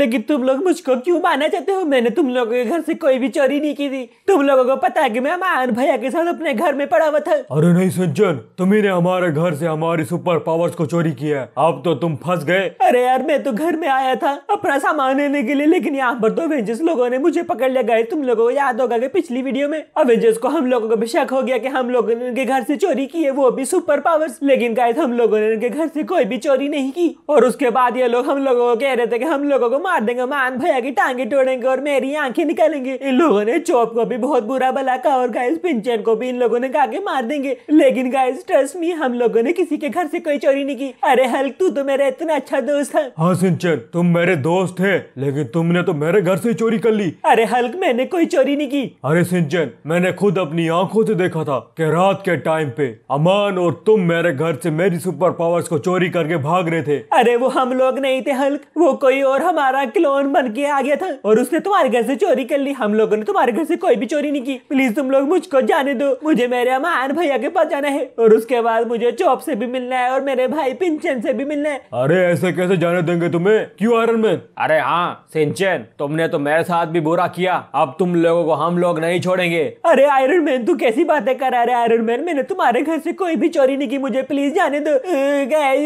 लेकिन तुम लोग मुझको क्यों माना चाहते हो मैंने तुम लोगों के घर से कोई भी चोरी नहीं की थी तुम लोगों को पता है कि मैं मान भैया के साथ अपने घर में पड़ा हुआ था अरे नहीं सज्जन तुम्ही ने हमारे घर से हमारी सुपर पावर्स को चोरी किया है अब तो तुम फंस गए अरे यार मैं तो घर में आया था अपना सामान लेने के लिए लेकिन यहाँ पर तो अवेंजर्स लोगों ने मुझे पकड़ लिया गए तुम लोगों को याद होगा की पिछली वीडियो में अवेंजर्स को हम लोगों को भी शक हो गया की हम लोगों ने उनके घर से चोरी की है वो भी सुपर पावर्स लेकिन गाय हम लोगों ने उनके घर से कोई भी चोरी नहीं की और उसके बाद ये लोग हम लोगों को कह रहे थे कि हम लोगों को मार देंगे मान भैया की टांगे तोड़ेंगे और मेरी आंखें निकालेंगे इन लोगों ने चौप को भी बहुत बुरा भला कहा और गाइस पिंचन को भी इन लोगों ने कहा के मार देंगे लेकिन गाइस ट्रस्ट मी हम लोगों ने किसी के घर से कोई चोरी नहीं की अरे हल्क तू तो मेरा इतना अच्छा दोस्त है हाँ सिंचन तुम मेरे दोस्त है लेकिन तुमने तो मेरे घर से चोरी कर ली अरे हल्क मैंने कोई चोरी नहीं की अरे सिंचन मैंने खुद अपनी आंखों से देखा था कि रात के टाइम पे अमान और तुम मेरे घर से मेरी सुपर पावर्स को चोरी करके भाग रहे थे अरे वो हम लोग नहीं थे हल्क वो कोई और हमारा तुम्हारा क्लोन बन के आ गया था और उसने तुम्हारे घर से चोरी कर ली हम लोगों ने तुम्हारे घर से कोई भी चोरी नहीं की प्लीज तुम लोग मुझको जाने दो मुझे मेरे महान भैया के पास जाना है और उसके बाद मुझे चौप से भी मिलना है और मेरे भाई पिंचन से भी मिलना है अरे ऐसे कैसे जाने देंगे तुम्हें क्यूँ आयरन मैन अरे हाँ सिंचन तुमने तो मेरे साथ भी बुरा किया अब तुम लोगों को हम लोग नहीं छोड़ेंगे अरे आयरन मैन तू कैसी बातें करा रहे आयरन मैन मैंने तुम्हारे घर से कोई भी चोरी नहीं की मुझे प्लीज जाने दो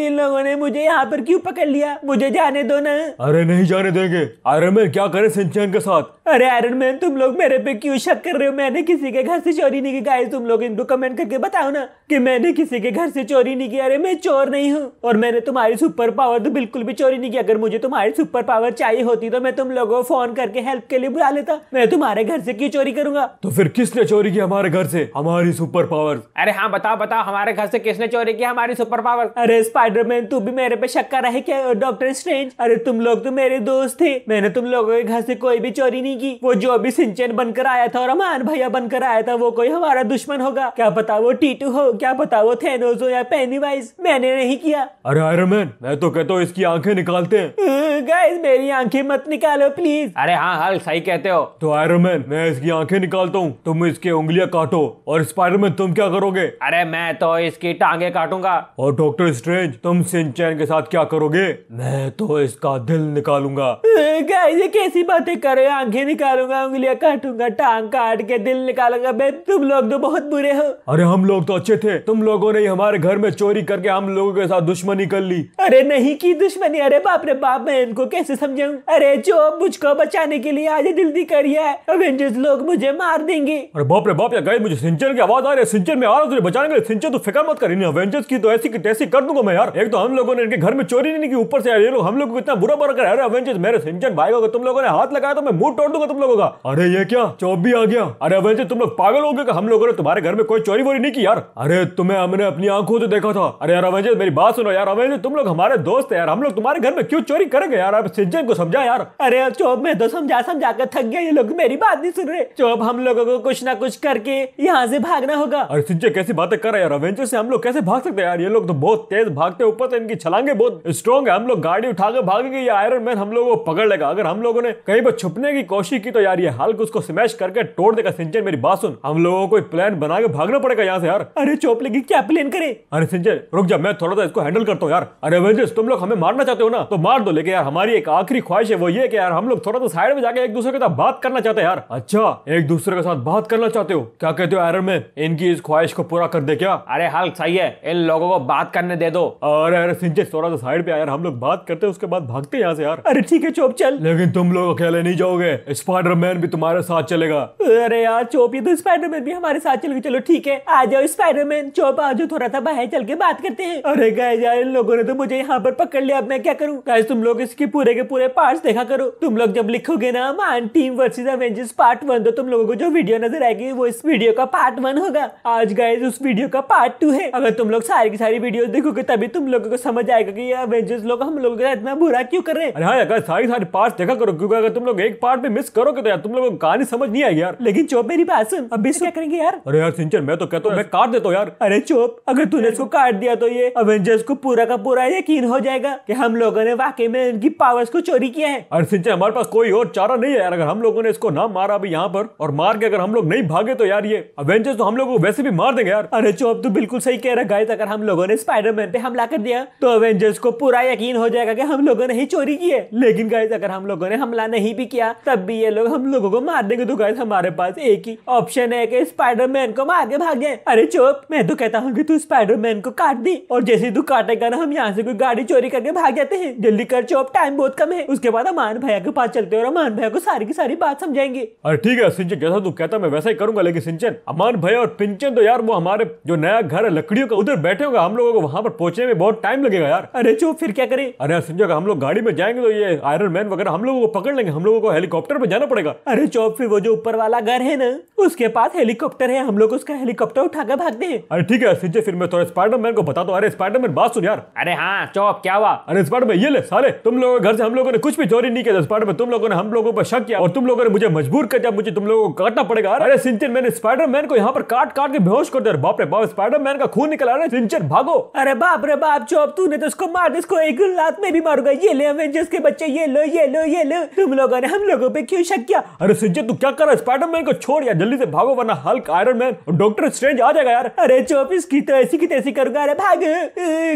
इन लोगों ने मुझे यहाँ पर क्यों पकड़ लिया मुझे जाने दो ना अरे नहीं जाने करे देंगे आयरन मैन क्या करे सिंचन के साथ अरे आयरन मैन तुम लोग मेरे पे क्यों शक कर रहे हो मैंने किसी के घर से चोरी नहीं की गाइस तुम लोग इनको कमेंट करके बताओ ना कि मैंने किसी के घर से चोरी नहीं की अरे मैं चोर नहीं हूँ और मैंने तुम्हारी सुपर पावर तो बिल्कुल भी चोरी नहीं की अगर मुझे तुम्हारी सुपर पावर चाहिए होती तो मैं तुम लोगों को फोन करके हेल्प के लिए बुला लेता मैं तुम्हारे घर से क्यों चोरी करूंगा तो फिर किसने चोरी की हमारे घर से हमारी सुपर पावर अरे हाँ बताओ बताओ हमारे घर से किसने चोरी की हमारी सुपर पावर अरे स्पाइडरमैन तू भी मेरे पे शक कर रहे क्या डॉक्टर स्ट्रेंज अरे तुम लोग तो मेरे दो दोस्त थे मैंने तुम लोगों के घर से कोई भी चोरी नहीं की वो जो भी सिंचन बनकर आया था और अमान भैया बनकर आया था वो कोई हमारा दुश्मन होगा क्या पता वो टीटू हो क्या पता वो थे या पेनीवाइज मैंने नहीं किया अरे आयरन मैन मैं तो कहता हूँ इसकी आंखें निकालते हैं गाइस हाँ, मेरी आंखें मत निकालो प्लीज अरे हाँ हल सही कहते हो तो आयरन मैन मैं इसकी आंखें निकालता हूँ तुम इसके उंगलियाँ काटो और स्पाइडरमैन तुम क्या करोगे अरे मैं तो इसकी टांगे काटूंगा और डॉक्टर स्ट्रेंज तुम सिंचन के साथ क्या करोगे मैं तो इसका दिल निकालूंगा दूंगा ये कैसी बातें कर रहे हो आंखें निकालूंगा उंगलियां काटूंगा टांग काट के दिल निकालूंगा बे तुम लोग तो बहुत बुरे हो अरे हम लोग तो अच्छे थे तुम लोगों ने हमारे घर में चोरी करके हम लोगों के साथ दुश्मनी कर ली अरे नहीं की दुश्मनी अरे बाप रे बाप मैं इनको कैसे समझाऊं अरे जो मुझको बचाने के लिए आज जल्दी है अवेंजर्स लोग मुझे मार देंगे अरे बाप रे बाप या गाइस मुझे सिंचर की आवाज आ रही है सिंचर में आ रहा हूँ तुझे बचाने के लिए सिंचर तो फिक्र मत कर इन अवेंजर्स की तो ऐसी कर दूंगा मैं यार एक तो हम लोगों ने इनके घर में चोरी नहीं की ऊपर से यार ये लोग हम लोग को इतना बुरा बुरा कर अरे अवेंजर्स अवेंजर्स मेरे सिंचन भाई को तुम लोगों ने हाथ लगाया तो मैं मुंह तोड़ दूंगा तुम लोगों का अरे ये क्या चौप भी आ गया अरे अवेंजर तुम लोग पागल हो गए हम लोगों ने तुम्हारे घर में कोई चोरी वोरी नहीं की यार अरे तुम्हें हमने अपनी आंखों से देखा था अरे यार अवेंजर मेरी बात सुनो यार अवेंजर तुम लोग हमारे दोस्त है यार हम लोग तुम्हारे घर में क्यों चोरी करेंगे यार आप सिंचन को समझा यार अरे चौब में तो समझा समझा कर थक गया ये लोग मेरी बात नहीं सुन रहे चौब हम लोगों को कुछ ना कुछ करके यहाँ से भागना होगा अरे सिंचन कैसी बातें कर रहे यार अवेंजर से हम लोग कैसे भाग सकते हैं यार ये लोग तो बहुत तेज भागते ऊपर से इनकी छलांगे बहुत स्ट्रॉन्ग है हम लोग गाड़ी उठा के भागेंगे ये आयरन मैन हम लोगों को पकड़ लेगा अगर हम लोगों ने कहीं पर छुपने की कोशिश की तो यार ये हल्क उसको स्मैश करके तोड़ देगा सिंचन मेरी बात सुन हम लोगों को प्लान बना के भागना पड़ेगा यहाँ से यार अरे चोपले की क्या प्लान करे अरे सिंचन रुक जा मैं थोड़ा सा इसको हैंडल करता हूँ यार अरे वेजेस तुम लोग हमें मारना चाहते हो ना तो मार दो लेकिन यार हमारी एक आखिरी ख्वाहिश है वो ये कि यार हम लोग थोड़ा सा साइड में जाके एक दूसरे के साथ बात करना चाहते हैं यार अच्छा एक दूसरे के साथ बात करना चाहते हो क्या कहते हो आयरन मैन इनकी इस ख्वाहिश को पूरा कर दे क्या अरे हाल सही है इन लोगों को बात करने दे दो अरे अरे सिंचन थोड़ा सा साइड पे यार हम लोग बात करते हैं उसके बाद भागते हैं यहाँ से यार अरे ठीक है चोप चल लेकिन तुम लोग अकेले नहीं जाओगे स्पाइडरमैन भी तुम्हारे साथ चलेगा अरे यार चोप ये तो स्पाइडरमैन भी हमारे साथ चलेगा चलो ठीक है आ जाओ स्पाइडरमैन चोप आ जाओ थोड़ा सा बाहर चल के बात करते हैं अरे गाय यार इन लोगों ने तो मुझे यहाँ पर पकड़ लिया अब मैं क्या करूँ गाय तुम लोग इसके पूरे के पूरे पार्ट देखा करो तुम लोग जब लिखोगे ना मान team versus Avengers part one तो तुम लोगों को जो वीडियो नजर आएगी वो इस वीडियो का पार्ट वन होगा आज गाय उस वीडियो का पार्ट टू है अगर तुम लोग सारी की सारी वीडियो देखोगे तभी तुम लोगों को समझ आएगा की अवेंजर्स लोग हम लोगों के साथ इतना बुरा क्यों कर रहे हैं का सारी सारी पार्ट देखा करो क्योंकि अगर तुम लोग एक पार्ट में मिस करोगे तो यार तुम लोगों को कहानी समझ नहीं आएगी यार लेकिन चोप मेरी बात सुन अब तो क्या करेंगे यार अरे यार सिंचन मैं तो कहता हूँ मैं काट देता हूँ यार अरे चोप अगर तूने इसको काट दिया तो ये अवेंजर्स को पूरा का पूरा यकीन हो जाएगा की हम लोगों ने वाकई में इनकी पावर्स को चोरी किया है अरे सिंचन हमारे पास कोई और चारा नहीं है यार अगर हम लोगों ने इसको ना मारा अभी यहाँ पर और मार के अगर हम लोग नहीं भागे तो यार ये अवेंजर्स तो हम लोग को वैसे भी मार देंगे यार अरे चोप तू बिल्कुल सही कह रहा गाइस अगर हम लोगों ने स्पाइडरमैन पे हमला कर दिया तो अवेंजर्स को पूरा यकीन हो जाएगा की हम लोगों ने ही चोरी की है लेकिन गाइस अगर हम लोगों ने हमला नहीं भी किया तब भी ये लोग हम लोगों को मार देंगे तो गाइस हमारे पास एक ही ऑप्शन है कि स्पाइडरमैन को मार के भाग जाए अरे चुप मैं तो कहता हूँ कि तू स्पाइडरमैन को काट दी और जैसे तू काटेगा ना हम यहाँ से कोई गाड़ी चोरी करके भाग जाते हैं जल्दी कर चुप टाइम बहुत कम है उसके बाद अमान भैया के पास चलते और अमान भैया को सारी की सारी बात समझाएंगे अरे ठीक है सिंचन जैसा तू कहता मैं वैसा ही करूंगा लेकिन सिंचन अमान भैया और पिंचन तो यार वो हमारे जो नया घर है लकड़ियों का उधर बैठे होगा हम लोगों को वहाँ पर पहुंचने में बहुत टाइम लगेगा यार अरे चुप फिर क्या करे अरे सिंचन हम लोग गाड़ी में जाएंगे तो ये आयरन मैन वगैरह हम लोगों को पकड़ लेंगे हम लोगों को हेलीकॉप्टर पे जाना पड़ेगा अरे चौप वो जो ऊपर वाला घर है ना उसके पास हेलीकॉप्टर है हम लोग उसका हेलीकॉप्टर उठा कर भागते हैं अरे ठीक है सिंचे फिर मैं थोड़ा मैन को बता दो अरे स्पाइडर मैन बात सुन यार अरे हाँ चौप क्या हुआ अरे स्पाइडर मैन ये ले साले तुम लोगों के घर से हम लोगों ने कुछ भी चोरी नहीं किया स्पाइडर मैन तुम लोगों ने हम लोगों पर शक किया और तुम लोगों ने मुझे मजबूर कर दिया मुझे तुम लोगों को काटना पड़ेगा अरे सिंचन मैंने स्पाइडर मैन को यहाँ पर काट काट के बेहोश कर दिया बाप रे बाप स्पाइडर मैन का खून निकल आ रहा है सिंचन भागो अरे बाप रे बाप चौप तूने तो उसको मार उसको एक लात में भी मारूंगा ये ले अवेंजर्स के बच्चे बच्चे ये लो ये लो ये लो तुम लोगों ने हम लोगों पे क्यों शक किया अरे सिज्जे तू क्या कर रहा स्पाइडरमैन को छोड़ यार जल्दी से भागो वरना हल्क आयरन मैन और डॉक्टर स्ट्रेंज आ जाएगा यार अरे चौबीस की तो ऐसी की तैसी करूंगा अरे भाग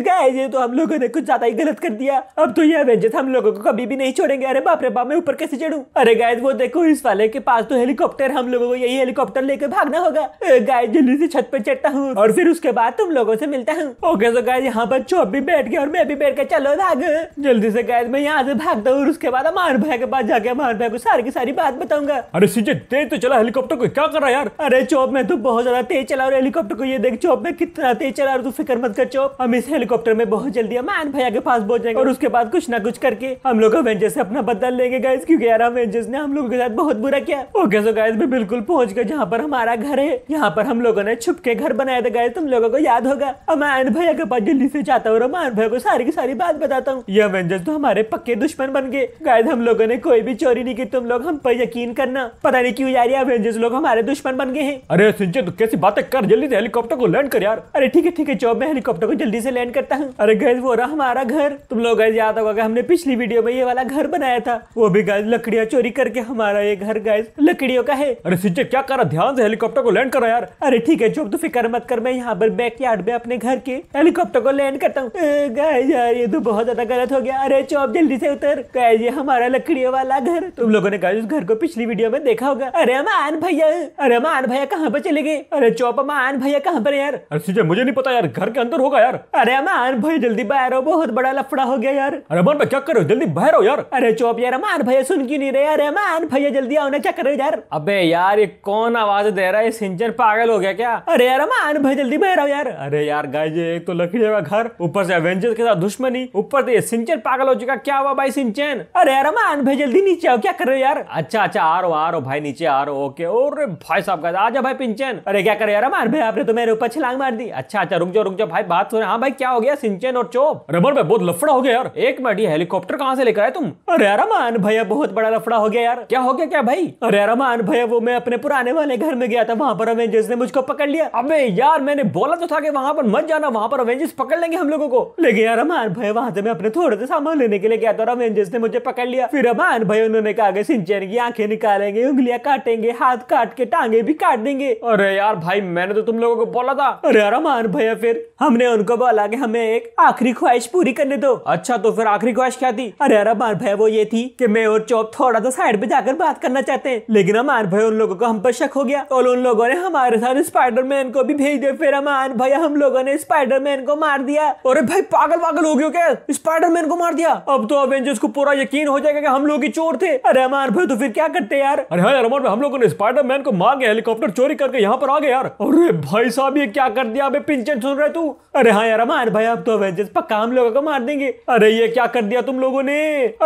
गाइस ये तो हम लोगों ने कुछ ज्यादा ही गलत कर दिया अब तो ये अवेंजर्स हम लोगों को कभी भी नहीं छोड़ेंगे अरे बाप रे बाप मैं ऊपर कैसे चढ़ू अरे गाइस वो देखो इस वाले के पास तो हेलीकॉप्टर हम लोगों को यही हेलीकॉप्टर लेकर भागना होगा गाइस जल्दी से छत पर चढ़ता हूँ और फिर उसके बाद तुम लोगों से मिलता हूँ ओके तो गाय यहाँ पर चौप भी बैठ गया और मैं भी बैठ गया चलो भाग जल्दी से गाय मैं यहाँ से भाग जाता हूँ उसके बाद अमार भाई के पास जाके अमार भाई को सारी की सारी बात बताऊंगा अरे सीजे तेज तो चला हेलीकॉप्टर को क्या कर रहा यार अरे चौप मैं तो बहुत ज्यादा तेज चला रहा हेलीकॉप्टर को ये देख चौप में कितना तेज चला रहा तू फिक्र मत कर चौप हम इस हेलीकॉप्टर में बहुत जल्दी अमान भैया के पास पहुंच जाएंगे और उसके बाद कुछ ना कुछ करके हम लोग अवेंजर्स से अपना बदल लेंगे गाइज क्योंकि यार अवेंजर्स ने हम लोगों के साथ बहुत बुरा किया ओके सो गायस में बिल्कुल पहुंच गए जहाँ पर हमारा घर है यहाँ पर हम लोगों ने छुप के घर बनाया था गाइज तुम लोगों को याद होगा अमान भैया के पास जल्दी से जाता हूँ और अमान भैया को सारी की सारी बात बताता हूँ ये अवेंजर्स तो हमारे पक्के दुश्मन विलन बन गए गाइस हम लोगों ने कोई भी चोरी नहीं की तुम लोग हम पर यकीन करना पता नहीं क्यों यार अवेंजर्स लोग हमारे दुश्मन बन गए हैं अरे सिंचे तो कैसी बातें कर जल्दी से हेलीकॉप्टर को लैंड कर यार अरे ठीक है ठीक है चौब मैं हेलीकॉप्टर को जल्दी से लैंड करता हूँ अरे गैस वो रहा हमारा घर तुम लोग गैस याद होगा हमने पिछली वीडियो में ये वाला घर बनाया था वो भी गैस लकड़ियाँ चोरी करके हमारा ये घर गैस लकड़ियों का है अरे सिंचे क्या करा ध्यान से हेलीकॉप्टर को लैंड करो यार अरे ठीक है चौब तो फिक्र मत कर मैं यहाँ पर बैक यार्ड में अपने घर के हेलीकॉप्टर को लैंड करता हूँ यार ये तो बहुत ज्यादा गलत हो गया अरे चौब जल्दी से उतर घर कहे ये हमारा लकड़ियों वाला घर तुम लोगों ने कहा उस घर को पिछली वीडियो में देखा होगा अरे मान भैया अरे मान भैया कहाँ पर चले गए अरे चौप मान भैया कहाँ पर यार अरे सीजे मुझे नहीं पता यार घर के अंदर होगा यार अरे मान भाई जल्दी बाहर हो बहुत बड़ा लफड़ा हो गया यार अरे मान भाई क्या करो जल्दी बाहर हो यार अरे चौप यार मान भैया सुन क्यों नहीं रहे अरे मान भैया जल्दी आओ ना क्या करो यार अब यार ये कौन आवाज दे रहा है सिंचन पागल हो गया क्या अरे यार मान भाई जल्दी बाहर आओ यार अरे यार गाय एक तो लकड़ी का घर ऊपर से एवेंजर के साथ दुश्मनी ऊपर से सिंचन पागल हो चुका क्या हुआ भाई सिंचन अरे रमान भाई जल्दी नीचे आओ क्या कर रहे हो यार अच्छा अच्छा आ रो आ रो भाई नीचे आ रो ओके और भाई साहब का आ जा भाई पिंचन अरे क्या करे यार रमान भाई आपने तो मेरे ऊपर छलांग मार दी अच्छा अच्छा रुक जाओ रुक जाओ भाई बात सुन हाँ भाई क्या हो गया सिंचन और चोप रमन भाई बहुत लफड़ा हो गया यार एक मिनट ये हेलीकॉप्टर कहाँ से लेकर आए तुम अरे रमान भैया बहुत बड़ा लफड़ा हो गया यार क्या हो गया क्या भाई अरे रमान भैया वो मैं अपने पुराने वाले घर में गया था वहाँ पर अवेंजर्स ने मुझको पकड़ लिया अबे यार मैंने बोला तो था कि वहाँ पर मत जाना वहाँ पर अवेंजर्स पकड़ लेंगे हम लोगों को लेकिन यार रमान भैया वहाँ से मैं अपने थोड़े से सामान लेने के लिए गया था और रेंजर्स ने मुझे पकड़ लिया फिर अमान भाई उन्होंने कहा सिंचन की आंखें निकालेंगे उंगलियां काटेंगे हाथ काट के टांगे भी काट देंगे अरे यार भाई मैंने तो तुम लोगों को बोला था अरे यार अमान भैया फिर हमने उनको बोला कि हमें एक आखिरी ख्वाहिश पूरी करने दो अच्छा तो फिर आखिरी ख्वाहिश क्या थी अरे यार अमान भैया वो ये थी कि मैं और चौप थोड़ा सा साइड पे जाकर बात करना चाहते हैं लेकिन अमान भाई उन लोगों को हम पर शक हो गया और उन लोगों ने हमारे साथ स्पाइडर मैन को भी भेज दिया फिर अमान भैया हम लोगों ने स्पाइडर मैन को मार दिया अरे भाई पागल पागल हो गया क्या स्पाइडर मैन को मार दिया अब तो अवेंजर्स उसको पूरा यकीन हो जाएगा कि हम लोग ही चोर थे अरे अमान भाई तो फिर क्या करते यार अरे हाँ यार अमान भाई हम लोगों ने स्पाइडर मैन को मार गया हेलीकॉप्टर चोरी करके यहाँ पर आ गया यार अरे भाई साहब ये क्या कर दिया अबे पिंचन सुन रहे तू अरे हाँ यार अमान भाई आप तो अवेंजर्स पक्का हम लोगों को मार देंगे अरे ये क्या कर दिया तुम लोगों ने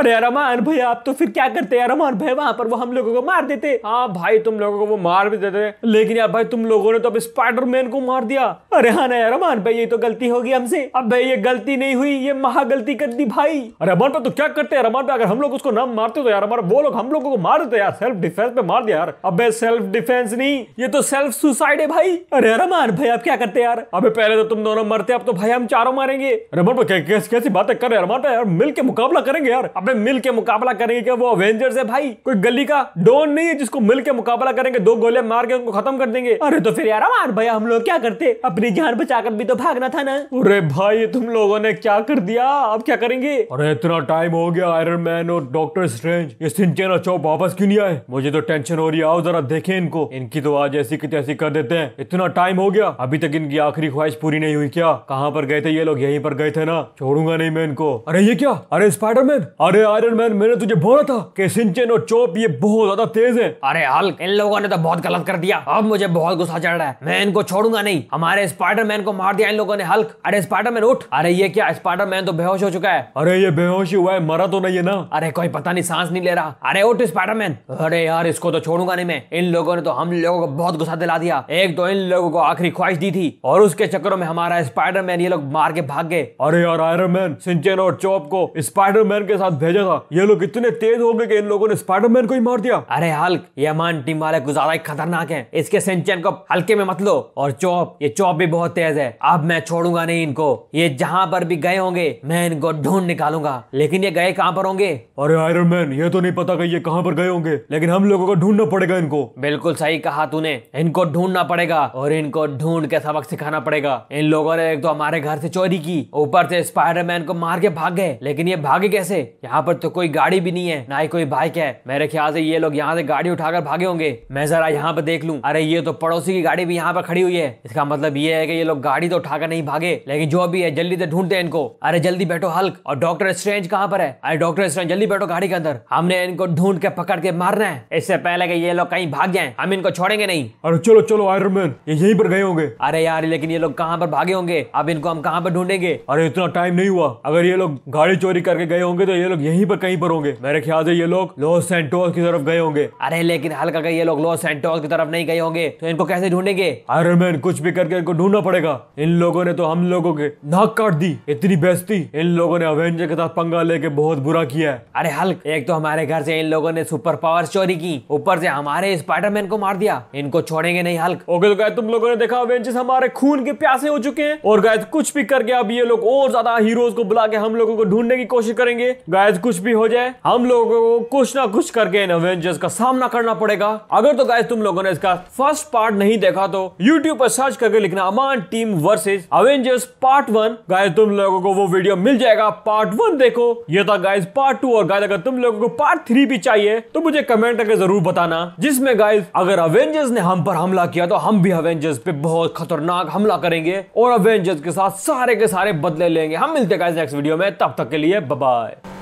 अरे यार अमान भाई आप तो फिर क्या करते यार अमान भाई वहाँ पर वो हम लोगों को मार देते हाँ भाई तुम लोगों को वो मार भी देते लेकिन यार भाई तुम लोगों ने तो अब स्पाइडर मैन को मार दिया अरे हाँ ना यार अमान भाई ये तो गलती होगी हमसे अब भाई ये गलती नहीं हुई ये महा गलती कर दी भाई अरे अमान भाई तो क्या कर करते यार हमारे पे अगर हम लोग उसको ना मारते तो यार हमारा वो लोग हम लोगों को मार देते यार सेल्फ डिफेंस पे मार दिया यार अब सेल्फ डिफेंस नहीं ये तो सेल्फ सुसाइड है भाई अरे रमान भाई आप क्या करते यार अबे पहले तो तुम दोनों मरते अब तो भाई हम चारों मारेंगे रमन भाई कैसी कैसी बातें कर रहे रमन भाई यार मिल के मुकाबला करेंगे यार अब मिल के मुकाबला करेंगे क्या वो अवेंजर्स है भाई कोई गली का डोन नहीं है जिसको मिल के मुकाबला करेंगे दो गोले मार के उनको खत्म कर देंगे अरे तो फिर यार हमार भाई हम लोग क्या करते अपनी जान बचाकर भी तो भागना था ना अरे भाई तुम लोगों ने क्या कर दिया अब क्या करेंगे अरे इतना टाइम हो गया आयरन मैन और डॉक्टर स्ट्रेंज ये सिंचेना चौप वापस क्यों नहीं आए मुझे तो टेंशन हो रही है आओ जरा देखें इनको इनकी तो आज ऐसी की तैसी कर देते हैं इतना टाइम हो गया अभी तक इनकी आखिरी ख्वाहिश पूरी नहीं हुई क्या कहाँ पर गए थे ये लोग यहीं पर गए थे ना छोड़ूंगा नहीं मैं इनको अरे ये क्या अरे स्पाइडरमैन अरे आयरन मैन मैंने तुझे बोला था कि सिंचन और चौप ये बहुत ज्यादा तेज है अरे हल्क इन लोगों ने तो बहुत गलत कर दिया अब मुझे बहुत गुस्सा चढ़ रहा है मैं इनको छोड़ूंगा नहीं हमारे स्पाइडरमैन को मार दिया इन लोगों ने हल्क अरे स्पाइडरमैन उठ अरे ये क्या स्पाइडरमैन तो बेहोश हो चुका है अरे ये बेहोश हुआ है मरा मरा तो नहीं है ना अरे कोई पता नहीं सांस नहीं ले रहा अरे उठ स्पाइडरमैन अरे यार इसको तो छोड़ूंगा नहीं मैं इन लोगों ने तो हम लोगों को बहुत गुस्सा दिला दिया एक दो तो इन लोगों को आखिरी ख्वाहिश दी थी और उसके चक्करों में हमारा स्पाइडरमैन ये लोग मार के भाग गए अरे यार आयरन मैन सिंचन और चौप को स्पाइडरमैन के साथ भेजा था ये लोग इतने तेज हो गए कि इन लोगों ने स्पाइडरमैन को ही मार दिया अरे हल्क ये मान टीम वाले गुजारा ही खतरनाक है इसके सिंचन को हल्के में मत लो और चौप ये चौप भी बहुत तेज है अब मैं छोड़ूंगा नहीं इनको ये जहाँ पर भी गए होंगे मैं इनको ढूंढ निकालूंगा लेकिन ये गए भाई कहाँ पर होंगे अरे आयरन मैन ये तो नहीं पता कि ये कहाँ पर गए होंगे लेकिन हम लोगों को ढूंढना पड़ेगा इनको बिल्कुल सही कहा तूने इनको ढूंढना पड़ेगा और इनको ढूंढ के सबक सिखाना पड़ेगा इन लोगों ने एक तो हमारे घर से चोरी की ऊपर से मैन को मार के भाग गए लेकिन ये भागे कैसे यहाँ पर तो कोई गाड़ी भी नहीं है ना ही कोई बाइक है मेरे ख्याल से ये लोग यहाँ से गाड़ी उठाकर भागे होंगे मैं जरा यहाँ पर देख लूँ अरे ये तो पड़ोसी की गाड़ी भी यहाँ पर खड़ी हुई है इसका मतलब ये है की ये लोग गाड़ी तो उठाकर नहीं भागे लेकिन जो भी है जल्दी से ढूंढते हैं इनको अरे जल्दी बैठो हल्क और डॉक्टर स्ट्रेंज कहाँ पर है अरे डॉक्टर इस जल्दी बैठो गाड़ी के अंदर हमने इनको ढूंढ के पकड़ के मारना है इससे पहले कि ये लोग कहीं भाग जाए हम इनको छोड़ेंगे नहीं अरे चलो चलो आयरन मैन ये यहीं पर गए होंगे अरे यार लेकिन ये लोग कहाँ पर भागे होंगे अब इनको हम कहाँ पर ढूंढेंगे अरे इतना टाइम नहीं हुआ अगर ये लोग गाड़ी चोरी करके गए होंगे तो ये लोग यहीं पर कहीं पर होंगे मेरे ख्याल से ये लोग लॉस सेंटोस की तरफ गए होंगे अरे लेकिन हल्का ये लोग लॉस सेंटोस की तरफ नहीं गए होंगे तो इनको कैसे ढूंढेंगे आयरन मैन कुछ भी करके इनको ढूंढना पड़ेगा इन लोगों ने तो हम लोगों के नाक काट दी इतनी बेस्ती इन लोगों ने अवेंजर के साथ पंगा लेके बहुत बुरा किया है अरे हल्क एक तो हमारे घर से इन लोगों ने सुपर पावर चोरी की ऊपर से हमारे स्पाइडरमैन को मार दिया इनको छोड़ेंगे नहीं हल्क ओके तो गाय तुम लोगों ने देखा अवेंजर्स हमारे खून के प्यासे हो चुके हैं और गाय कुछ भी करके अब ये लोग और ज्यादा हीरोज को बुला के हम लोगों को ढूंढने की कोशिश करेंगे गाय कुछ भी हो जाए हम लोगों को कुछ ना कुछ करके इन अवेंजर्स का सामना करना पड़ेगा अगर तो गाय तुम लोगों ने इसका फर्स्ट पार्ट नहीं देखा तो यूट्यूब पर सर्च करके लिखना Aman team versus Avengers part one guys तुम लोगों को वो वीडियो मिल जाएगा पार्ट वन देखो ये तो था गाइज पार्ट टू और गाइज अगर तुम लोगों को पार्ट थ्री भी चाहिए तो मुझे कमेंट करके जरूर बताना जिसमें गाइज अगर अवेंजर्स ने हम पर हमला किया तो हम भी अवेंजर्स पे बहुत खतरनाक हमला करेंगे और अवेंजर्स के साथ सारे के सारे बदले लेंगे हम मिलते गाइज नेक्स्ट वीडियो में तब तक के लिए बाय